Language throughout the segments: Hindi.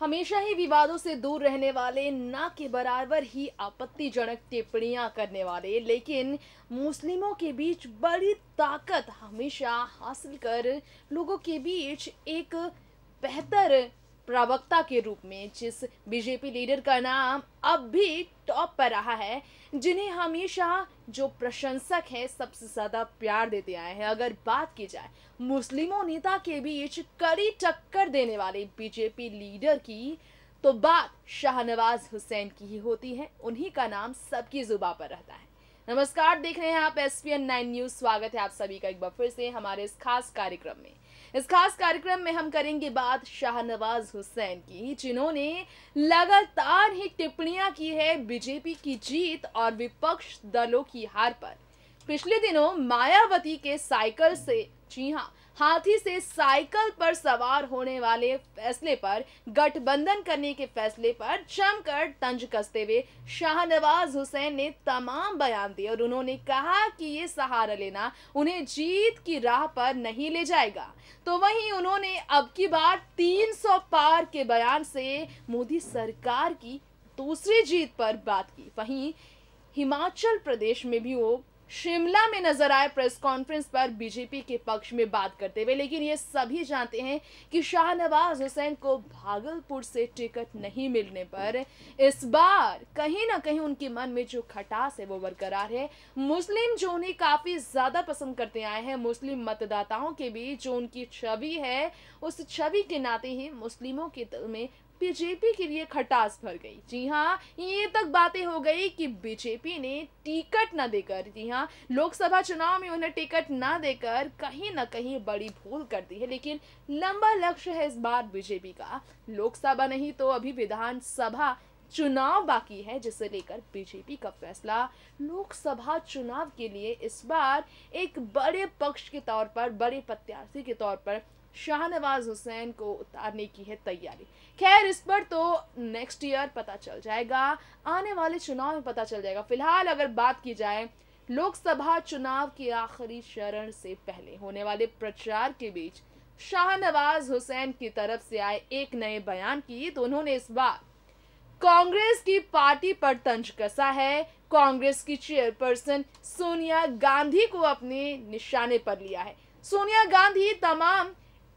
हमेशा ही विवादों से दूर रहने वाले ना के बराबर ही आपत्तिजनक टिप्पणियां करने वाले लेकिन मुस्लिमों के बीच बड़ी ताकत हमेशा हासिल कर लोगों के बीच एक बेहतर प्रवक्ता के रूप में जिस बीजेपी लीडर का नाम अब भी टॉप पर रहा है जिन्हें हमेशा जो प्रशंसक है सबसे ज़्यादा प्यार देते आए हैं अगर बात की जाए मुस्लिमों नेता के बीच कड़ी टक्कर देने वाले बीजेपी लीडर की तो बात शाहनवाज हुसैन की ही होती है उन्हीं का नाम सबकी जुबा पर रहता है नमस्कार देख रहे हैं आप S P N nine news स्वागत है आप सभी का एक बार फिर से हमारे इस खास कार्यक्रम में इस खास कार्यक्रम में हम करेंगे बात शाहनवाज हुसैन की जिन्होंने लगातार ही टिप्पणियां की है बीजेपी की जीत और विपक्ष दलों की हार पर पिछले दिनों मायावती के साइकिल से जी हाँ हाथी से साइकिल पर सवार होने वाले फैसले पर गठबंधन करने के फैसले पर जमकर तंज कसते हुए शाहनवाज हुसैन ने तमाम बयान दिए और उन्होंने कहा कि ये सहारा लेना उन्हें जीत की राह पर नहीं ले जाएगा तो वहीं उन्होंने अब की बार 300 पार के बयान से मोदी सरकार की दूसरी जीत पर बात की वहीं हिमाचल प्रदेश में भी वो शिमला में नजर आए प्रेस कॉन्फ्रेंस पर बीजेपी के पक्ष में बात करते हुए लेकिन ये सभी जानते हैं कि शाहनवाज हुसैन को भागलपुर से टिकट नहीं मिलने पर इस बार कहीं ना कहीं उनके मन में जो खटास है वो बरकरार है मुस्लिम जो उन्हें काफ़ी ज़्यादा पसंद करते आए हैं मुस्लिम मतदाताओं के बीच जो उनकी छवि है उस छवि के नाते ही मुस्लिमों के दिल में बीजेपी के लिए खटास भर गई जी हाँ ये तक बातें हो गई कि बीजेपी ने टिकट ना देकर जी हाँ लोकसभा चुनाव में उन्हें टिकट ना देकर कहीं ना कहीं बड़ी भूल कर दी है लेकिन लंबा लक्ष्य है इस बार बीजेपी का लोकसभा नहीं तो अभी विधानसभा चुनाव बाकी है जिसे लेकर बीजेपी का फैसला लोकसभा चुनाव के लिए इस बार एक बड़े पक्ष के तौर पर बड़े प्रत्याशी के तौर पर शाहनवाज हुसैन को उतारने की है तैयारी खैर इस पर तो नेक्स्ट ईयर पता चल जाएगा आने वाले चुनाव में पता चल जाएगा फिलहाल अगर बात की जाए लोकसभा चुनाव के आखिरी चरण से पहले होने वाले प्रचार के बीच शाहनवाज हुसैन की तरफ से आए एक नए बयान की तो उन्होंने इस बार कांग्रेस की पार्टी पर तंज कसा है कांग्रेस की चेयरपर्सन सोनिया गांधी को अपने निशाने पर लिया है सोनिया गांधी तमाम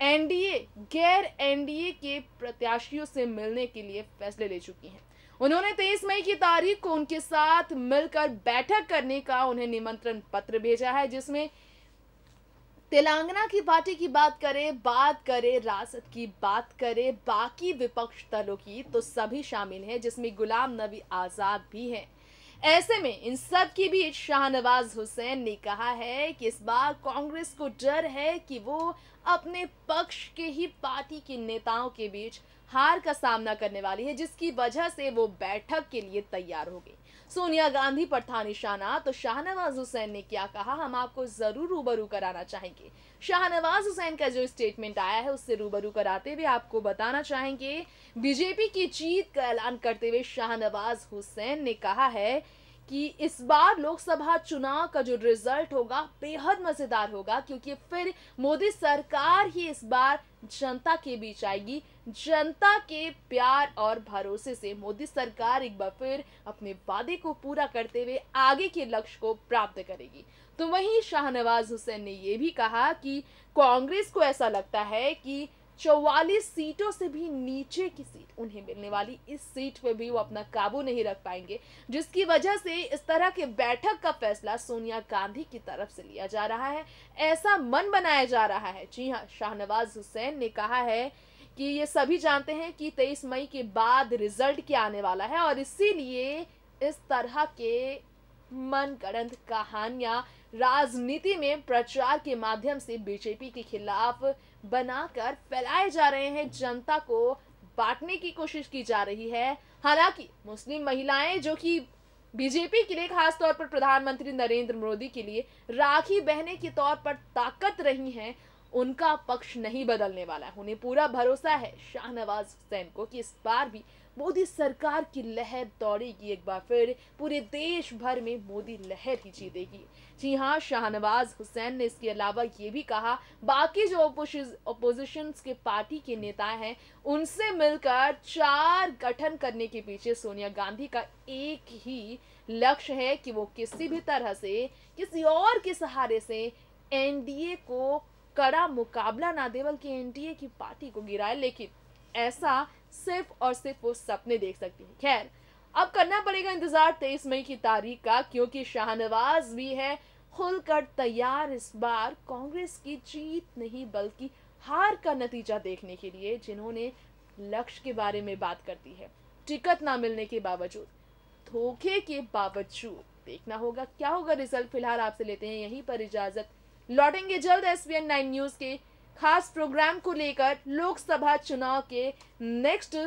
एनडीए गैर एनडीए के प्रत्याशियों से मिलने के लिए फैसले ले चुकी हैं उन्होंने 23 मई की तारीख को उनके साथ मिलकर बैठक करने का उन्हें निमंत्रण पत्र भेजा है जिसमें तेलंगाना की पार्टी की बात करें बात करें रासद की बात करें बाकी विपक्ष दलों की तो सभी शामिल हैं जिसमें गुलाम नबी आज़ाद भी हैं ऐसे में इन सब के बीच शाहनवाज हुसैन ने कहा है कि इस बार कांग्रेस को डर है कि वो अपने पक्ष के ही पार्टी के नेताओं के बीच हार का सामना करने वाली है जिसकी वजह से वो बैठक के लिए तैयार हो गई सोनिया गांधी पर था निशाना तो शाहनवाज हुसैन ने क्या कहा हम आपको ज़रूर रूबरू कराना चाहेंगे शाहनवाज हुसैन का जो स्टेटमेंट आया है उससे रूबरू कराते हुए आपको बताना चाहेंगे बीजेपी की जीत का ऐलान करते हुए शाहनवाज हुसैन ने कहा है कि इस बार लोकसभा चुनाव का जो रिजल्ट होगा बेहद मज़ेदार होगा क्योंकि फिर मोदी सरकार ही इस बार जनता के बीच आएगी जनता के प्यार और भरोसे से मोदी सरकार एक बार फिर अपने वादे को पूरा करते हुए आगे के लक्ष्य को प्राप्त करेगी तो वहीं शाहनवाज हुसैन ने यह भी कहा कि कांग्रेस को ऐसा लगता है कि चौवालीस सीटों से भी नीचे की सीट उन्हें मिलने वाली इस सीट पे भी वो अपना काबू नहीं रख पाएंगे जिसकी वजह से इस तरह के बैठक का फैसला सोनिया गांधी की तरफ से लिया जा रहा है ऐसा मन बनाया जा रहा है जी हाँ शाहनवाज हुसैन ने कहा है कि ये सभी जानते हैं कि तेईस मई के बाद रिजल्ट क्या आने वाला है और इसीलिए इस तरह के मनगढ़ंत कहानियां राजनीति में प्रचार के माध्यम से बीजेपी के खिलाफ बनाकर फैलाए जा रहे हैं जनता को बांटने की कोशिश की जा रही है हालांकि मुस्लिम महिलाएं जो कि बीजेपी के लिए खासतौर पर प्रधानमंत्री नरेंद्र मोदी के लिए राखी बहने के तौर पर ताकत रही हैं उनका पक्ष नहीं बदलने वाला है उन्हें पूरा भरोसा है शाहनवाज हुसैन को कि इस बार भी मोदी सरकार की लहर दौड़ेगी एक बार फिर पूरे देश भर में मोदी लहर ही जीतेगी जी हाँ शाहनवाज हुसैन ने इसके अलावा ये भी कहा बाकी जो अपोजिशन के पार्टी के नेता हैं उनसे मिलकर चार गठन करने के पीछे सोनिया गांधी का एक ही लक्ष्य है कि वो किसी भी तरह से किसी और के सहारे से एनडीए को कड़ा मुकाबला ना दे बल्कि एनडीए की पार्टी को गिराए लेकिन ऐसा सिर्फ और सिर्फ वो सपने देख सकती हैं खैर अब करना पड़ेगा इंतज़ार तेईस मई की तारीख का क्योंकि शाहनवाज भी है खुलकर तैयार इस बार कांग्रेस की जीत नहीं बल्कि हार का नतीजा देखने के लिए जिन्होंने लक्ष्य के बारे में बात करती है टिकट ना मिलने के बावजूद धोखे के बावजूद देखना होगा क्या होगा रिजल्ट फिलहाल आपसे लेते हैं यहीं पर इजाजत लौटेंगे जल्द S B N nine news के खास प्रोग्राम को लेकर लोकसभा चुनाव के नेक्स्ट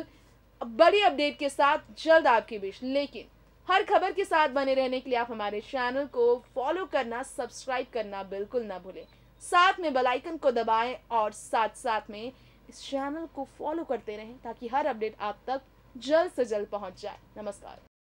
बड़ी अपडेट के साथ जल्द आपके बीच लेकिन हर खबर के साथ बने रहने के लिए आप हमारे चैनल को फॉलो करना सब्सक्राइब करना बिल्कुल ना भूलें साथ में बेल आइकन को दबाएं और साथ साथ में इस चैनल को फॉलो करते रहें ताकि हर अपडेट आप तक जल्द से जल्द पहुंच जाए नमस्कार